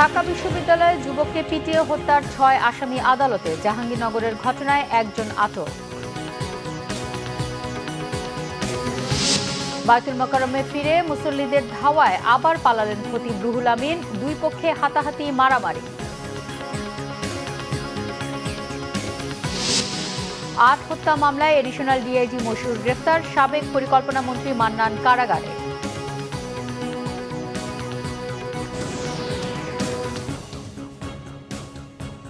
ঢাকা বিশ্ববিদ্যালয়ে যুবককে পিটিয়ে হত্যার ছয় আসামি আদালতে জাহাঙ্গীরনগরের ঘটনায় একজন আটক বায়তুল মকরমে ফিরে মুসল্লিদের ধাওয়ায় আবার পালালেন খতিব রুহুল আমিন দুই পক্ষে হাতাহাতি মারামারি আট হত্যা মামলায় এডিশনাল ডিআইজি মশুর গ্রেফতার সাবেক পরিকল্পনা মন্ত্রী মান্নান কারাগারে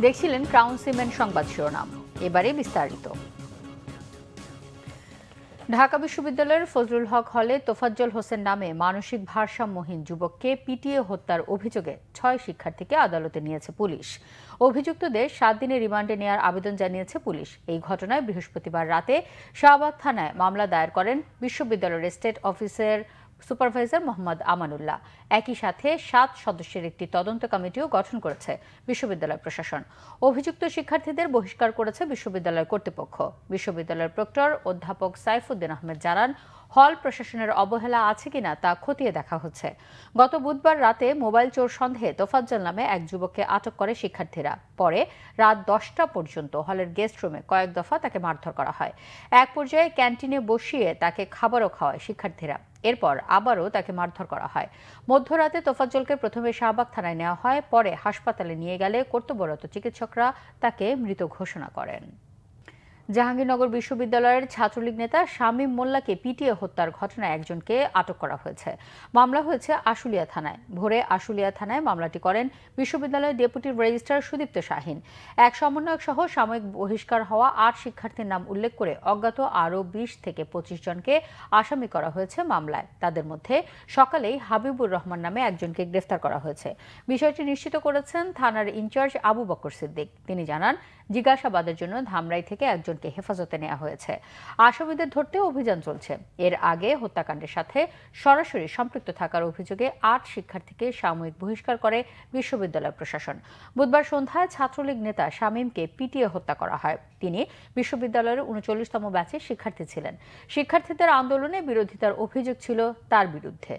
দেখছিলেন ক্রাউন সিমেন্ট সংবাদ শিরোনাম এবারে বিস্তারিত ঢাকা বিশ্ববিদ্যালয়ের ফজলুল হক হলে তোফাজ্জল হোসেন নামে মানসিক ভারসাম্যহীন যুবককে পিটিএ হত্যার অভিযোগে ছয় শিক্ষার্থীকে আদালতে নিয়েছে পুলিশ অভিযুক্তদের সাত দিনের রিমান্ডে নেওয়ার আবেদন জানিয়েছে পুলিশ এই ঘটনায় বৃহস্পতিবার রাতে শাহবাগ থানায় মামলা দায়ের করেন বিশ্ববিদ্যালয়ের স্টেট অফিসের সুপারভাইজার মোহাম্মদ আমানুল্লাহ একই সাথে সাত সদস্যের একটি তদন্ত কমিটিও গঠন করেছে বিশ্ববিদ্যালয় প্রশাসন অভিযুক্ত শিক্ষার্থীদের বহিষ্কার করেছে বিশ্ববিদ্যালয় কর্তৃপক্ষ বিশ্ববিদ্যালয়ের প্রক্টর অধ্যাপক সাইফুদ্দিন আহমেদ জানান হল প্রশাসনের অবহেলা আছে কিনা তা খতিয়ে দেখা হচ্ছে গত বুধবার রাতে মোবাইল চোর সন্দেহে তোফাজ্জল নামে এক যুবককে আটক করে শিক্ষার্থীরা পরে রাত দশটা পর্যন্ত হলের গেস্ট রুমে কয়েক দফা তাকে মারধর করা হয় এক পর্যায়ে ক্যান্টিনে বসিয়ে তাকে খাবারও খাওয়ায় শিক্ষার্থীরা এরপর আবারও তাকে মারধর করা হয় মধ্যরাতে তোফাজ্জলকে প্রথমে শাহবাগ থানায় নেওয়া হয় পরে হাসপাতালে নিয়ে গেলে কর্তব্যরত চিকিৎসকরা তাকে মৃত ঘোষণা করেন জাহাঙ্গীরনগর বিশ্ববিদ্যালয়ের ছাত্রলীগ নেতা শামীম মোল্লাকে পিটিয়ে হত্যার ঘটনায় একজনকে আটক করা হয়েছে মামলা হয়েছে আশুলিয়া থানায় ভোরে আশুলিয়া থানায় মামলাটি করেন বিশ্ববিদ্যালয়ের ডেপুটি রেজিস্ট্রার সুদীপ্ত শাহিন এক সমন্বয়ক সহ সাময়িক বহিষ্কার হওয়া আট শিক্ষার্থীর নাম উল্লেখ করে অজ্ঞাত আরও বিশ থেকে পঁচিশ জনকে আসামি করা হয়েছে মামলায় তাদের মধ্যে সকালেই হাবিবুর রহমান নামে একজনকে গ্রেফতার করা হয়েছে বিষয়টি নিশ্চিত করেছেন থানার ইনচার্জ আবু বকর সিদ্দিক তিনি জানান জিজ্ঞাসাবাদের জন্য ধামরাই থেকে একজন একজনকে হেফাজতে নেওয়া হয়েছে আসামিদের ধরতে অভিযান চলছে এর আগে হত্যাকাণ্ডের সাথে সরাসরি সম্পৃক্ত থাকার অভিযোগে আট শিক্ষার্থীকে সাময়িক বহিষ্কার করে বিশ্ববিদ্যালয় প্রশাসন বুধবার সন্ধ্যায় ছাত্রলীগ নেতা শামীমকে পিটিয়ে হত্যা করা হয় তিনি বিশ্ববিদ্যালয়ের উনচল্লিশতম ব্যাচের শিক্ষার্থী ছিলেন শিক্ষার্থীদের আন্দোলনে বিরোধিতার অভিযোগ ছিল তার বিরুদ্ধে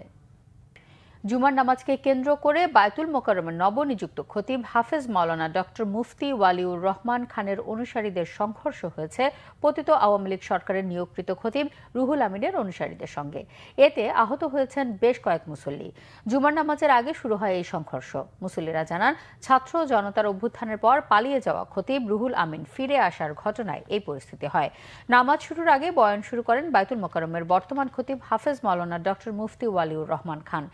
জুমার নামাজকে কেন্দ্র করে বায়তুল মোকারমের নবনিযুক্ত খতিব হাফেজ মাওলানা ডক্টর মুফতি ওয়ালিউর রহমান খানের অনুসারীদের সংঘর্ষ হয়েছে পতিত আওয়ামী লীগ সরকারের নিয়োগকৃত খতিব রুহুল আমিনের অনুসারীদের সঙ্গে এতে আহত হয়েছেন বেশ কয়েক মুসল্লি জুমার নামাজের আগে শুরু হয় এই সংঘর্ষ মুসল্লিরা জানান ছাত্র জনতার অভ্যুত্থানের পর পালিয়ে যাওয়া খতিব রুহুল আমিন ফিরে আসার ঘটনায় এই পরিস্থিতি হয় নামাজ শুরুর আগে বয়ান শুরু করেন বায়তুল মোকারমের বর্তমান খতিব হাফেজ মাওলানা ডক্টর মুফতি ওয়ালিউর রহমান খান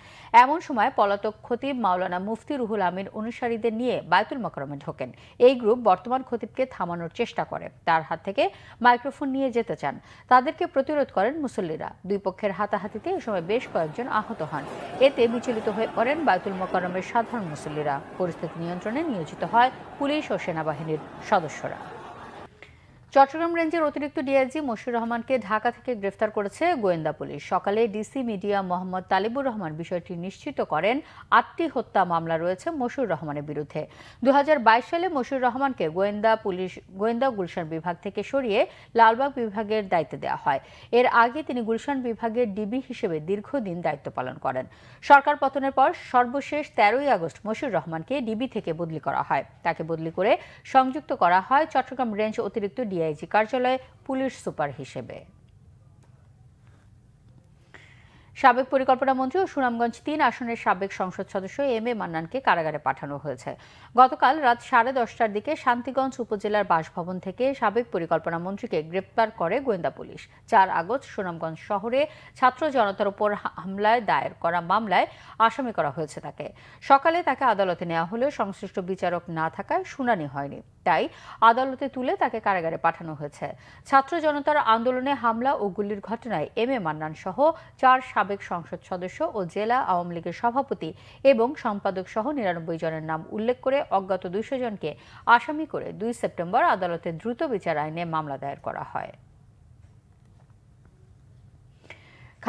এমন সময় পলাতক খতিব মাওলানা মুফতি রুহুল আমিন অনুসারীদের নিয়ে বায়তুল মকরমে ঢোকেন এই গ্রুপ বর্তমান খতিবকে থামানোর চেষ্টা করে তার হাত থেকে মাইক্রোফোন নিয়ে যেতে চান তাদেরকে প্রতিরোধ করেন মুসল্লিরা দুই পক্ষের হাতাহাতিতে এ সময় বেশ কয়েকজন আহত হন এতে বিচলিত হয়ে পড়েন বায়তুল মকরমের সাধারণ মুসল্লিরা পরিস্থিতি নিয়ন্ত্রণে নিয়োজিত হয় পুলিশ ও সেনাবাহিনীর সদস্যরা চট্টগ্রাম রেঞ্জের অতিরিক্ত ডিআইজি মশিউর রহমানকে ঢাকা থেকে গ্রেফতার করেছে গোয়েন্দা পুলিশ সকালে ডিসি মিডিয়া মোহাম্মদ তালিবুর রহমান বিষয়টি নিশ্চিত করেন আটটি হত্যা মামলা রয়েছে মশিউর রহমানের বিরুদ্ধে দু সালে মশিউর রহমানকে গোয়েন্দা পুলিশ গোয়েন্দা গুলশান বিভাগ থেকে সরিয়ে লালবাগ বিভাগের দায়িত্ব দেওয়া হয় এর আগে তিনি গুলশান বিভাগের ডিবি হিসেবে দীর্ঘদিন দায়িত্ব পালন করেন সরকার পতনের পর সর্বশেষ তেরোই আগস্ট মশিউর রহমানকে ডিবি থেকে বদলি করা হয় তাকে বদলি করে সংযুক্ত করা হয় চট্টগ্রাম রেঞ্জ অতিরিক্ত ডিআইজি ডিআইজি কার্যালয়ে পুলিশ সুপার হিসেবে সাবেক পরিকল্পনা মন্ত্রী ও সুনামগঞ্জ তিন আসনের সাবেক সংসদ সদস্য এম এ মান্নানকে কারাগারে পাঠানো হয়েছে গতকাল রাত সাড়ে দশটার দিকে শান্তিগঞ্জ উপজেলার বাসভবন থেকে সাবেক পরিকল্পনা মন্ত্রীকে গ্রেপ্তার করে গোয়েন্দা পুলিশ চার আগস্ট সুনামগঞ্জ শহরে ছাত্র জনতার উপর হামলায় দায়ের করা মামলায় আসামি করা হয়েছে তাকে সকালে তাকে আদালতে নেওয়া হলেও সংশ্লিষ্ট বিচারক না থাকায় শুনানি হয়নি তাই আদালতে তুলে তাকে কারাগারে পাঠানো হয়েছে ছাত্র জনতার আন্দোলনে হামলা ও গুলির ঘটনায় এম এ মান্নান সহ চার সাবেক সংসদ সদস্য ও জেলা আওয়ামী লীগের সভাপতি এবং সম্পাদক সহ নিরানব্বই জনের নাম উল্লেখ করে অজ্ঞাত দুইশো জনকে আসামি করে দুই সেপ্টেম্বর আদালতে দ্রুত বিচার আইনে মামলা দায়ের করা হয়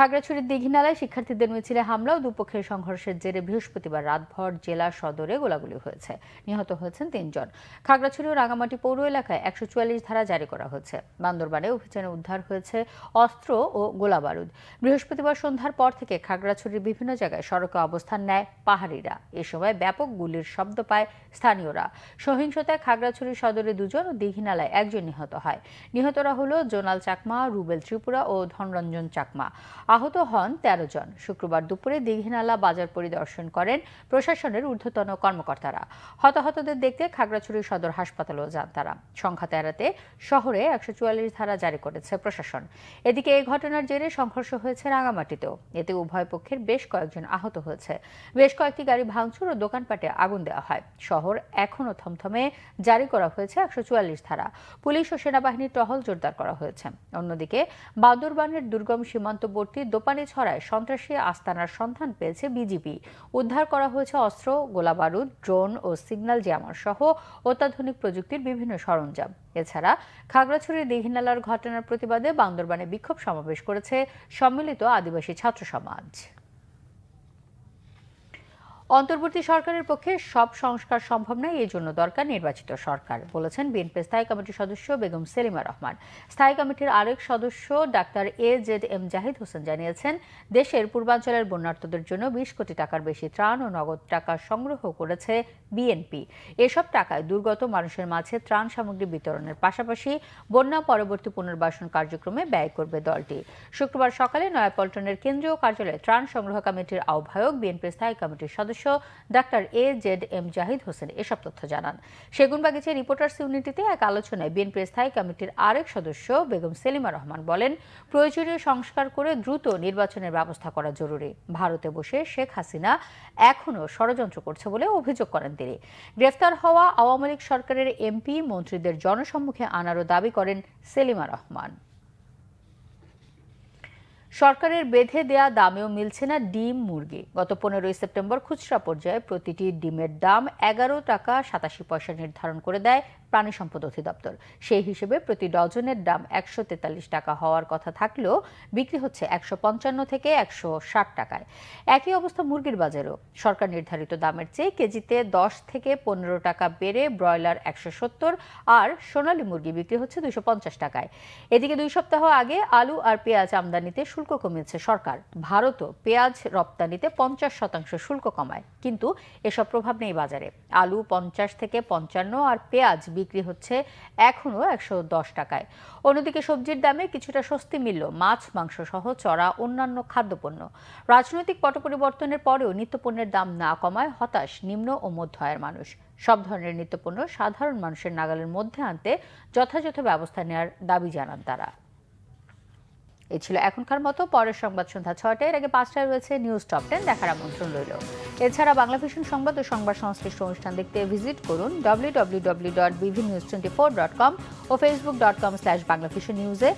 খাগড়াছড়ির দীঘিনালায় শিক্ষার্থীদের মিছিলে হামলা ও দুপক্ষের সংঘর্ষের জেরে বৃহস্পতিবার রাতভর জেলা সদরে গোলাগুলি হয়েছে নিহত হয়েছেন তিনজন খাগড়াছড়ি ও রাঙামাটি পৌর এলাকায় একশো চুয়াল্লিশ ধারা জারি করা হয়েছে বান্দরবানে অভিযানে উদ্ধার হয়েছে অস্ত্র ও গোলাবারুদ বৃহস্পতিবার সন্ধ্যার পর থেকে খাগড়াছড়ির বিভিন্ন জায়গায় সড়কে অবস্থান নেয় পাহাড়িরা এ সময় ব্যাপক গুলির শব্দ পায় স্থানীয়রা সহিংসতায় খাগড়াছড়ি সদরে দুজন ও দীঘিনালায় একজন নিহত হয় নিহতরা হল জোনাল চাকমা রুবেল ত্রিপুরা ও ধনরঞ্জন চাকমা আহত হন ১৩ জন শুক্রবার দুপুরে দীঘিনালা বাজার পরিদর্শন করেন প্রশাসনের ঊর্ধ্বতন কর্মকর্তারা হতাহতদের দেখতে খাগড়াছড়ি সদর হাসপাতালেও যান তারা সংখ্যা এড়াতে শহরে একশো ধারা জারি করেছে প্রশাসন এদিকে এই ঘটনার জেরে সংঘর্ষ হয়েছে রাঙামাটিতেও এতে উভয় পক্ষের বেশ কয়েকজন আহত হয়েছে বেশ কয়েকটি গাড়ি ভাঙচুর ও দোকানপাটে আগুন দেওয়া হয় শহর এখনও থমথমে জারি করা হয়েছে একশো চুয়াল্লিশ ধারা পুলিশ ও সেনাবাহিনীর টহল জোরদার করা হয়েছে অন্যদিকে বান্দরবানের দুর্গম সীমান্তবর্তী সম্পত্তি দোপানে ছড়ায় সন্ত্রাসী আস্তানার সন্ধান পেয়েছে বিজিবি উদ্ধার করা হয়েছে অস্ত্র গোলাবারুদ ড্রোন ও সিগন্যাল জ্যামার সহ অত্যাধুনিক প্রযুক্তির বিভিন্ন সরঞ্জাম এছাড়া খাগড়াছড়ির দিঘিনালার ঘটনার প্রতিবাদে বান্দরবানে বিক্ষোভ সমাবেশ করেছে সম্মিলিত আদিবাসী ছাত্র সমাজ অন্তর্বর্তী সরকারের পক্ষে সব সংস্কার সম্ভব নয় এই জন্য দরকার নির্বাচিত সরকার বলেছেন বিএনপি স্থায়ী কমিটির সদস্য বেগম সেলিমা রহমান স্থায়ী কমিটির আরেক সদস্য ডাক্তার A Z M Zahid Hossain জানিয়েছেন দেশের পূর্বাঞ্চলের বন্যার্থদের জন্য বিশ কোটি টাকার বেশি ত্রাণ ও নগদ টাকা সংগ্রহ করেছে বিএনপি এসব টাকায় দুর্গত মানুষের মাঝে ত্রাণ সামগ্রী বিতরণের পাশাপাশি বন্যা পরবর্তী পুনর্বাসন কার্যক্রমে ব্যয় করবে দলটি শুক্রবার সকালে নয়াপল্টনের কেন্দ্রীয় কার্যালয়ে ত্রাণ সংগ্রহ কমিটির আহ্বায়ক বিএনপি স্থায়ী কমিটির সদস্য সদস্য ডাক্তার A Z M Zahid Hossain এসব তথ্য জানান সেগুনবাগিচা রিপোর্টার্স ইউনিটিতে এক আলোচনায় বিএনপির স্থায়ী কমিটির আরেক সদস্য বেগম সেলিমা রহমান বলেন প্রয়োজনীয় সংস্কার করে দ্রুত নির্বাচনের ব্যবস্থা করা জরুরি ভারতে বসে শেখ হাসিনা এখনও ষড়যন্ত্র করছে বলে অভিযোগ করেন তিনি গ্রেফতার হওয়া আওয়ামী লীগ সরকারের এমপি মন্ত্রীদের জনসম্মুখে আনারও দাবি করেন সেলিমা রহমান সরকারের বেঁধে দেয়া দামেও মিলছে না ডিম মুরগি গত পনেরোই সেপ্টেম্বর খুচরা পর্যায়ে প্রতিটি ডিমের দাম এগারো টাকা সাতাশি পয়সা নির্ধারণ করে দেয় প্রাণী সম্পদ অধিদপ্তর সেই হিসেবে প্রতি ডজনের দাম একশো তেতাল্লিশ টাকা হওয়ার কথা থাকলেও বিক্রি হচ্ছে একশো পঞ্চান্ন থেকে একশো ষাট টাকায় একই অবস্থা মুরগির বাজারেও সরকার নির্ধারিত দামের চেয়ে কেজিতে দশ থেকে পনেরো টাকা বেড়ে ব্রয়লার একশো সত্তর আর সোনালী মুরগি বিক্রি হচ্ছে দুশো পঞ্চাশ টাকায় এদিকে দুই সপ্তাহ আগে আলু আর পেঁয়াজ আমদানিতে শুল্ক কমিয়েছে সরকার ভারতও পেঁয়াজ রপ্তানিতে পঞ্চাশ শতাংশ শুল্ক কমায় কিন্তু এসব প্রভাব নেই বাজারে আলু পঞ্চাশ থেকে পঞ্চান্ন আর পেঁয়াজ বিক্রি হচ্ছে এখনও একশো দশ টাকায় অন্যদিকে সবজির দামে কিছুটা স্বস্তি মিলল মাছ মাংস সহ চড়া অন্যান্য খাদ্যপণ্য রাজনৈতিক পট পরিবর্তনের পরেও নিত্যপণ্যের দাম না কমায় হতাশ নিম্ন ও মধ্য আয়ের মানুষ সব ধরনের নিত্যপণ্য সাধারণ মানুষের নাগালের মধ্যে আনতে যথাযথ ব্যবস্থা নেওয়ার দাবি জানান তারা এ ছিল এখনকার মতো পরের সংবাদ সন্ধ্যা ছয়টায় এর আগে পাঁচটায় রয়েছে নিউজ টপ টেন দেখার আমন্ত্রণ রইল এছাড়া বাংলা ভিশন সংবাদ ও সংবাদ সংশ্লিষ্ট অনুষ্ঠান দেখতে ভিজিট করুন ডব্লিউ ডব্লিউ ডব্লিউ ডট বিভিন news twenty four dot com ও Facebook dot com slash Bangla Vision নিউজে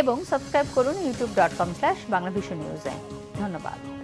এবং সাবস্ক্রাইব করুন YouTube dot com slash Bangla Vision নিউজে ধন্যবাদ